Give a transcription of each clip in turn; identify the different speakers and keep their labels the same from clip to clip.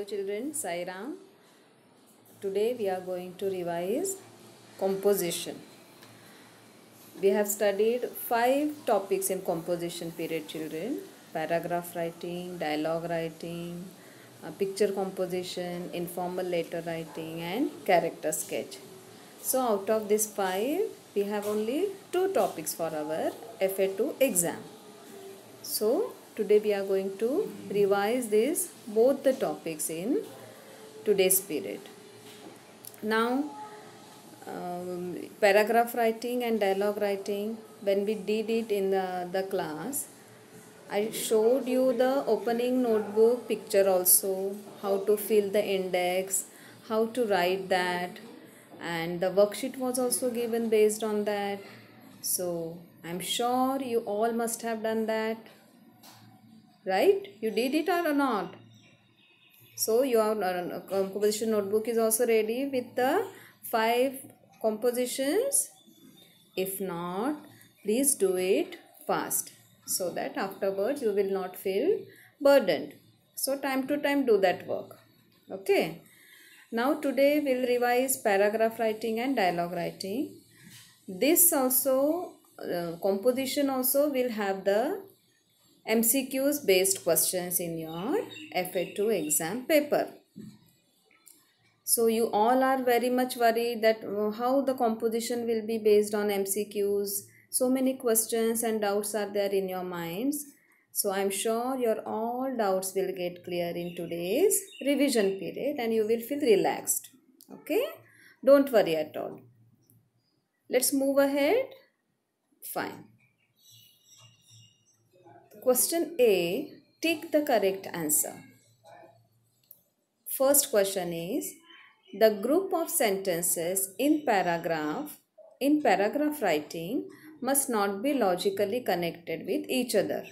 Speaker 1: Hello children, Sairam. Today we are going to revise composition. We have studied five topics in composition period children. Paragraph writing, dialogue writing, uh, picture composition, informal letter writing and character sketch. So out of these five, we have only two topics for our FA2 exam. So today we are going to revise this both the topics in today's period now um, paragraph writing and dialogue writing when we did it in the, the class I showed you the opening notebook picture also how to fill the index how to write that and the worksheet was also given based on that so I'm sure you all must have done that right you did it or not so your uh, uh, composition notebook is also ready with the five compositions if not please do it fast so that afterwards you will not feel burdened so time to time do that work okay now today we'll revise paragraph writing and dialogue writing this also uh, composition also will have the MCQs based questions in your FA2 exam paper. So you all are very much worried that uh, how the composition will be based on MCQs. So many questions and doubts are there in your minds. So I'm sure your all doubts will get clear in today's revision period and you will feel relaxed. Okay. Don't worry at all. Let's move ahead. Fine. Question A. Take the correct answer. First question is the group of sentences in paragraph in paragraph writing must not be logically connected with each other.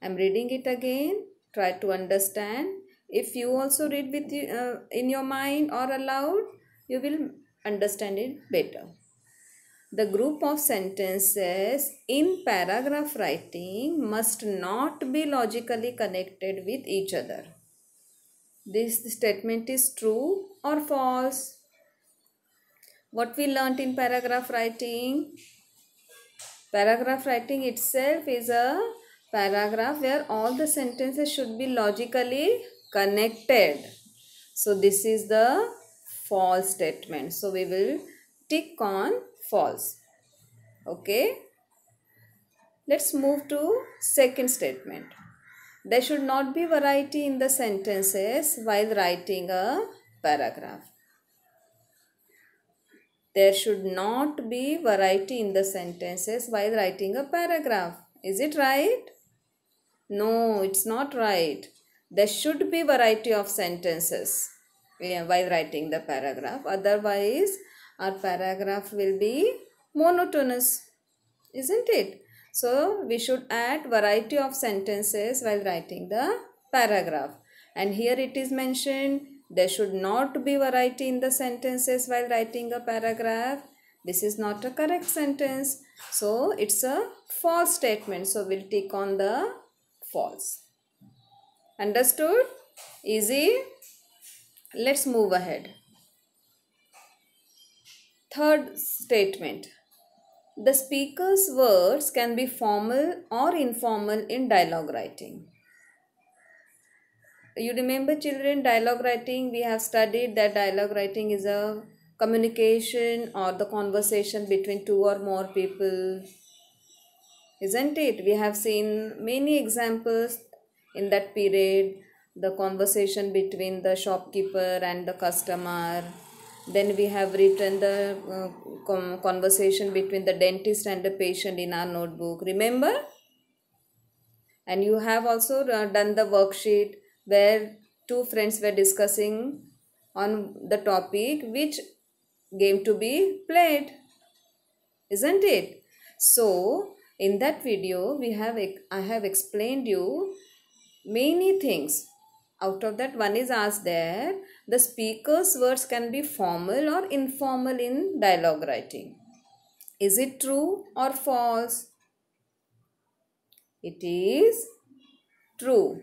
Speaker 1: I am reading it again. Try to understand. If you also read with you, uh, in your mind or aloud, you will understand it better the group of sentences in paragraph writing must not be logically connected with each other. This statement is true or false? What we learnt in paragraph writing? Paragraph writing itself is a paragraph where all the sentences should be logically connected. So this is the false statement. So we will tick on false okay let's move to second statement there should not be variety in the sentences while writing a paragraph there should not be variety in the sentences while writing a paragraph is it right no it's not right there should be variety of sentences eh, while writing the paragraph otherwise our paragraph will be monotonous isn't it so we should add variety of sentences while writing the paragraph and here it is mentioned there should not be variety in the sentences while writing a paragraph this is not a correct sentence so it's a false statement so we'll take on the false understood easy let's move ahead Third statement. The speaker's words can be formal or informal in dialogue writing. You remember children dialogue writing we have studied that dialogue writing is a communication or the conversation between two or more people isn't it we have seen many examples in that period the conversation between the shopkeeper and the customer then we have written the uh, conversation between the dentist and the patient in our notebook. Remember? And you have also uh, done the worksheet where two friends were discussing on the topic which game to be played. Isn't it? So, in that video, we have I have explained you many things out of that one is asked there the speaker's words can be formal or informal in dialogue writing is it true or false it is true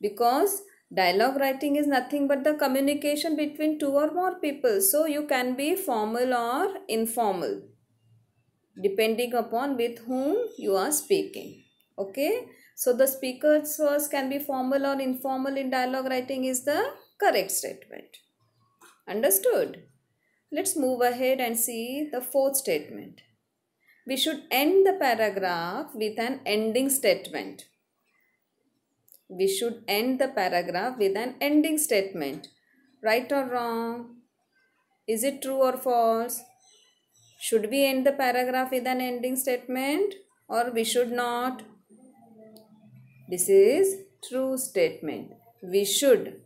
Speaker 1: because dialogue writing is nothing but the communication between two or more people so you can be formal or informal depending upon with whom you are speaking okay so the speaker's source can be formal or informal in dialogue writing is the correct statement. Understood? Let's move ahead and see the fourth statement. We should end the paragraph with an ending statement. We should end the paragraph with an ending statement. Right or wrong? Is it true or false? Should we end the paragraph with an ending statement or we should not? This is true statement. We should.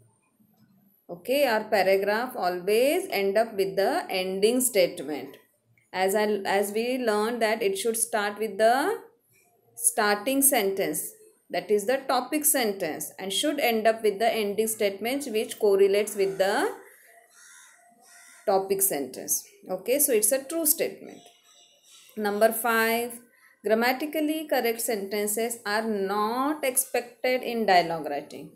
Speaker 1: Okay, our paragraph always end up with the ending statement. As, I, as we learned that it should start with the starting sentence that is the topic sentence and should end up with the ending statement which correlates with the topic sentence okay so it's a true statement number 5 Grammatically correct sentences are not expected in dialogue writing.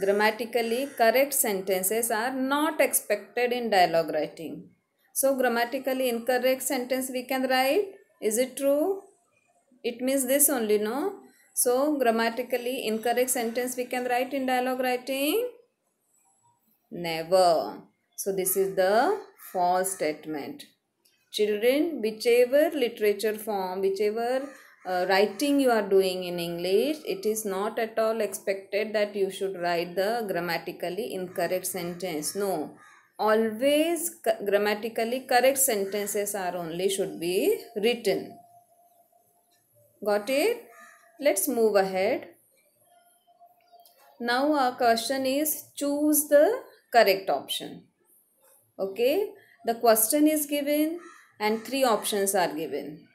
Speaker 1: Grammatically correct sentences are not expected in dialogue writing. So grammatically incorrect sentence we can write. Is it true? It means this only, no? So grammatically incorrect sentence we can write in dialogue writing. Never. So this is the false statement children whichever literature form whichever uh, writing you are doing in english it is not at all expected that you should write the grammatically incorrect sentence no always grammatically correct sentences are only should be written got it let's move ahead now our question is choose the correct option okay the question is given and three options are given.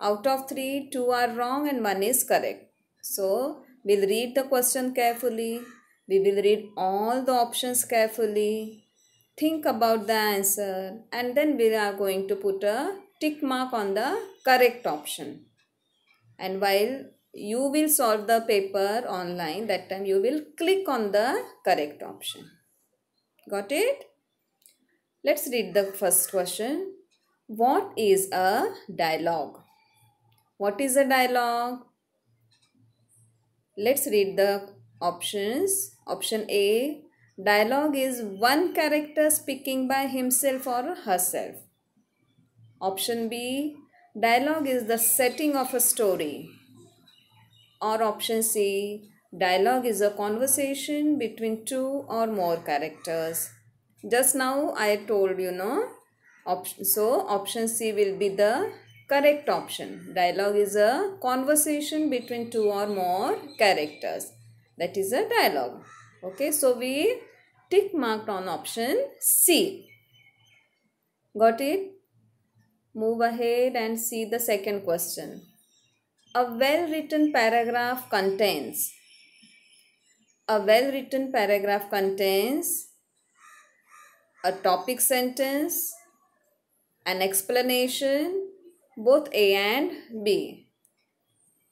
Speaker 1: Out of three, two are wrong and one is correct. So, we'll read the question carefully. We will read all the options carefully. Think about the answer and then we are going to put a tick mark on the correct option. And while you will solve the paper online, that time you will click on the correct option. Got it? Let's read the first question. What is a dialogue? What is a dialogue? Let's read the options. Option A. Dialogue is one character speaking by himself or herself. Option B. Dialogue is the setting of a story. Or option C. Dialogue is a conversation between two or more characters. Just now I told you, no? Option, so option C will be the correct option. Dialogue is a conversation between two or more characters. That is a dialogue. Okay, so we tick marked on option C. Got it? Move ahead and see the second question. A well-written paragraph contains. A well-written paragraph contains a topic sentence, an explanation both A and B.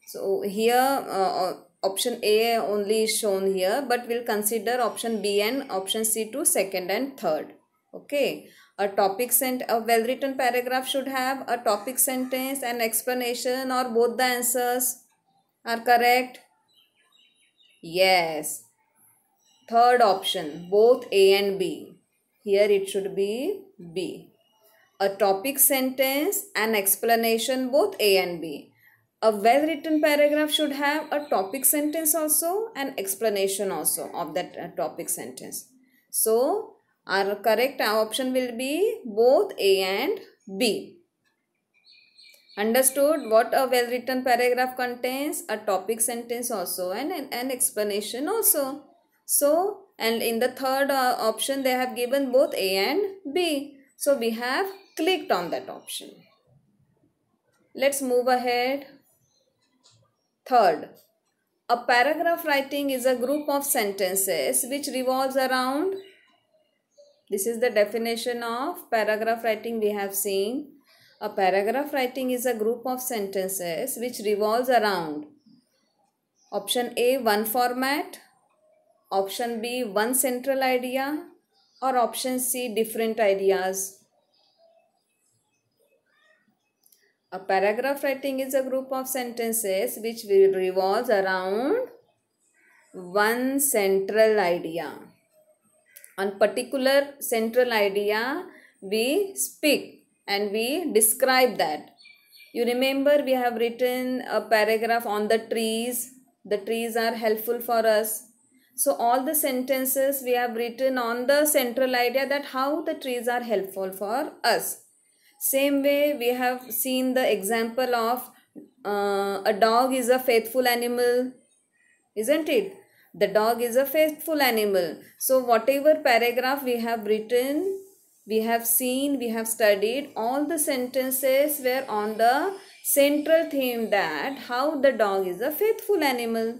Speaker 1: So here uh, option A only is shown here but we'll consider option B and option C to second and third. Okay. A topic sent a well written paragraph should have a topic sentence, an explanation or both the answers are correct. Yes. Third option both A and B. Here it should be B a topic sentence, an explanation, both A and B. A well-written paragraph should have a topic sentence also, an explanation also of that uh, topic sentence. So, our correct option will be both A and B. Understood what a well-written paragraph contains, a topic sentence also and an explanation also. So, and in the third uh, option they have given both A and B. So we have clicked on that option. Let's move ahead. Third, a paragraph writing is a group of sentences which revolves around. This is the definition of paragraph writing we have seen. A paragraph writing is a group of sentences which revolves around. Option A, one format. Option B, one central idea or option C different ideas. A paragraph writing is a group of sentences which revolves around one central idea. On particular central idea, we speak and we describe that. You remember we have written a paragraph on the trees. The trees are helpful for us so all the sentences we have written on the central idea that how the trees are helpful for us. Same way we have seen the example of uh, a dog is a faithful animal, isn't it? The dog is a faithful animal. So whatever paragraph we have written, we have seen, we have studied, all the sentences were on the central theme that how the dog is a faithful animal.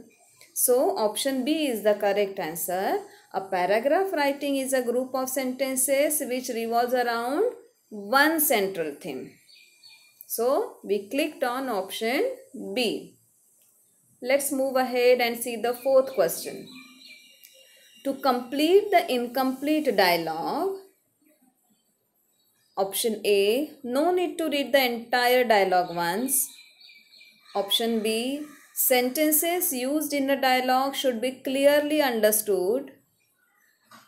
Speaker 1: So option B is the correct answer. A paragraph writing is a group of sentences which revolves around one central theme. So we clicked on option B. Let's move ahead and see the fourth question. To complete the incomplete dialogue, Option A, no need to read the entire dialogue once. Option B, Sentences used in a dialogue should be clearly understood.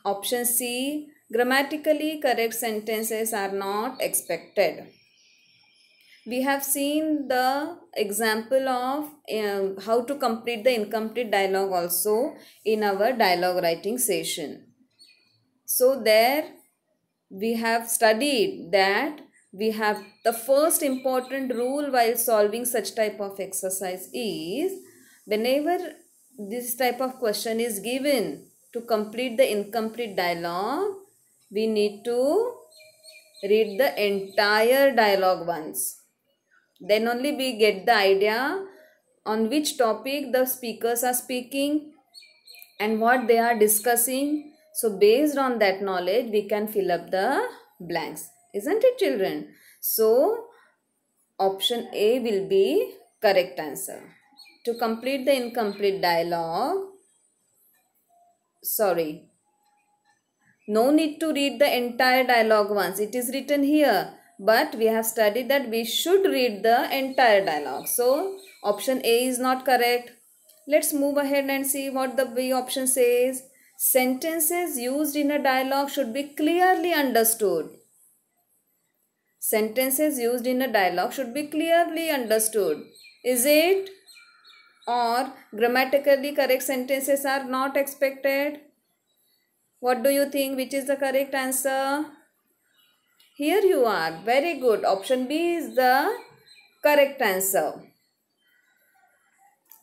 Speaker 1: Option C. Grammatically correct sentences are not expected. We have seen the example of uh, how to complete the incomplete dialogue also in our dialogue writing session. So there we have studied that we have the first important rule while solving such type of exercise is whenever this type of question is given to complete the incomplete dialogue we need to read the entire dialogue once then only we get the idea on which topic the speakers are speaking and what they are discussing so based on that knowledge we can fill up the blanks isn't it children? So option A will be correct answer. To complete the incomplete dialogue, sorry, no need to read the entire dialogue once. It is written here but we have studied that we should read the entire dialogue. So option A is not correct. Let's move ahead and see what the B option says. Sentences used in a dialogue should be clearly understood. Sentences used in a dialogue should be clearly understood. Is it? Or grammatically correct sentences are not expected? What do you think? Which is the correct answer? Here you are. Very good. Option B is the correct answer.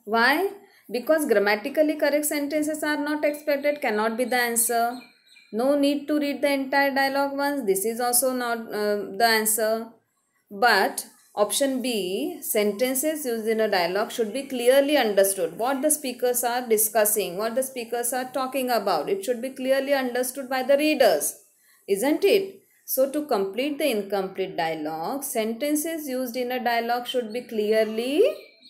Speaker 1: Why? Because grammatically correct sentences are not expected cannot be the answer. No need to read the entire dialogue once. This is also not uh, the answer. But option B, sentences used in a dialogue should be clearly understood. What the speakers are discussing, what the speakers are talking about. It should be clearly understood by the readers. Isn't it? So to complete the incomplete dialogue, sentences used in a dialogue should be clearly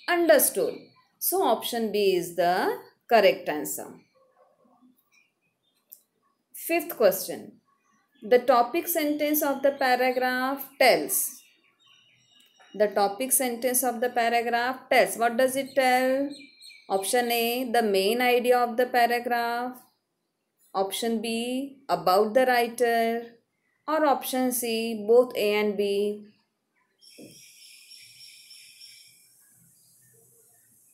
Speaker 1: understood. So option B is the correct answer. Fifth question. The topic sentence of the paragraph tells. The topic sentence of the paragraph tells. What does it tell? Option A. The main idea of the paragraph. Option B. About the writer. Or option C. Both A and B.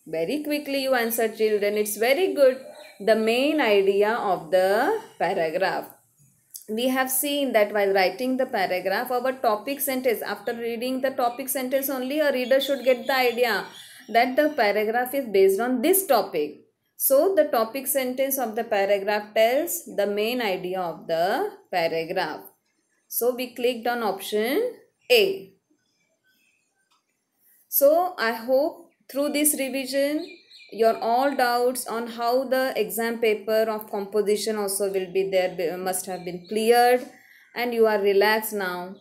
Speaker 1: Very quickly you answer children. It's very good. The main idea of the paragraph. We have seen that while writing the paragraph, our topic sentence, after reading the topic sentence only, a reader should get the idea that the paragraph is based on this topic. So, the topic sentence of the paragraph tells the main idea of the paragraph. So, we clicked on option A. So, I hope through this revision, your all doubts on how the exam paper of composition also will be there must have been cleared and you are relaxed now.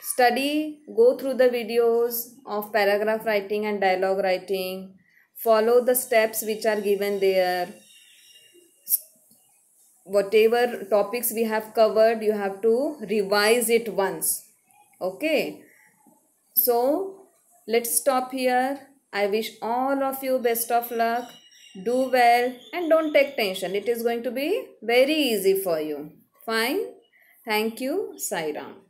Speaker 1: Study, go through the videos of paragraph writing and dialogue writing. Follow the steps which are given there. Whatever topics we have covered, you have to revise it once. Okay. So, let's stop here. I wish all of you best of luck. Do well and don't take tension. It is going to be very easy for you. Fine. Thank you, Sairam.